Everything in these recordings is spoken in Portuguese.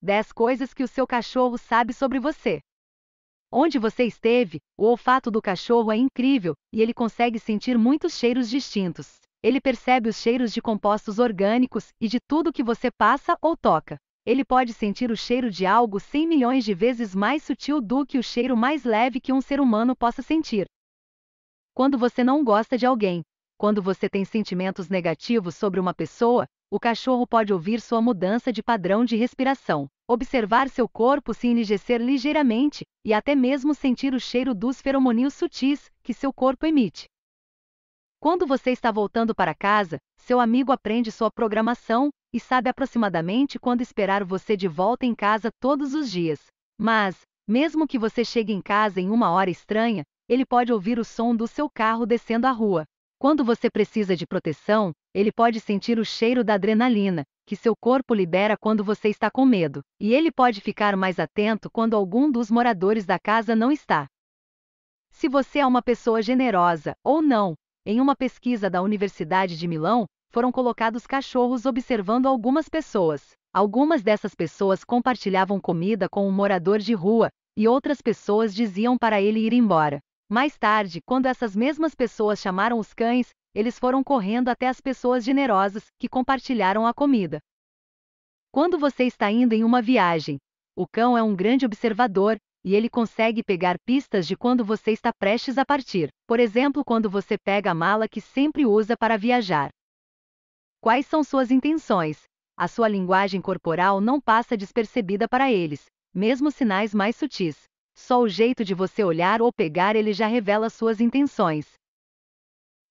10 coisas que o seu cachorro sabe sobre você. Onde você esteve, o olfato do cachorro é incrível e ele consegue sentir muitos cheiros distintos. Ele percebe os cheiros de compostos orgânicos e de tudo que você passa ou toca. Ele pode sentir o cheiro de algo 100 milhões de vezes mais sutil do que o cheiro mais leve que um ser humano possa sentir. Quando você não gosta de alguém, quando você tem sentimentos negativos sobre uma pessoa, o cachorro pode ouvir sua mudança de padrão de respiração, observar seu corpo se enigecer ligeiramente e até mesmo sentir o cheiro dos feromônios sutis que seu corpo emite. Quando você está voltando para casa, seu amigo aprende sua programação e sabe aproximadamente quando esperar você de volta em casa todos os dias. Mas, mesmo que você chegue em casa em uma hora estranha, ele pode ouvir o som do seu carro descendo a rua, quando você precisa de proteção, ele pode sentir o cheiro da adrenalina, que seu corpo libera quando você está com medo, e ele pode ficar mais atento quando algum dos moradores da casa não está. Se você é uma pessoa generosa ou não, em uma pesquisa da Universidade de Milão, foram colocados cachorros observando algumas pessoas. Algumas dessas pessoas compartilhavam comida com um morador de rua, e outras pessoas diziam para ele ir embora. Mais tarde, quando essas mesmas pessoas chamaram os cães, eles foram correndo até as pessoas generosas que compartilharam a comida. Quando você está indo em uma viagem, o cão é um grande observador e ele consegue pegar pistas de quando você está prestes a partir, por exemplo, quando você pega a mala que sempre usa para viajar. Quais são suas intenções? A sua linguagem corporal não passa despercebida para eles, mesmo sinais mais sutis. Só o jeito de você olhar ou pegar ele já revela suas intenções.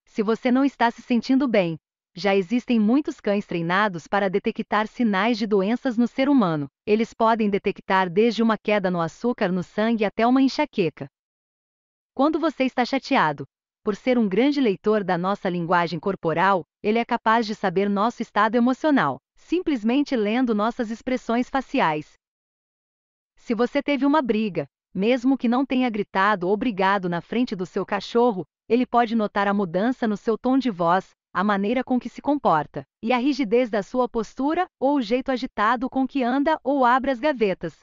Se você não está se sentindo bem, já existem muitos cães treinados para detectar sinais de doenças no ser humano. Eles podem detectar desde uma queda no açúcar no sangue até uma enxaqueca. Quando você está chateado, por ser um grande leitor da nossa linguagem corporal, ele é capaz de saber nosso estado emocional, simplesmente lendo nossas expressões faciais. Se você teve uma briga, mesmo que não tenha gritado ou brigado na frente do seu cachorro, ele pode notar a mudança no seu tom de voz, a maneira com que se comporta, e a rigidez da sua postura ou o jeito agitado com que anda ou abre as gavetas.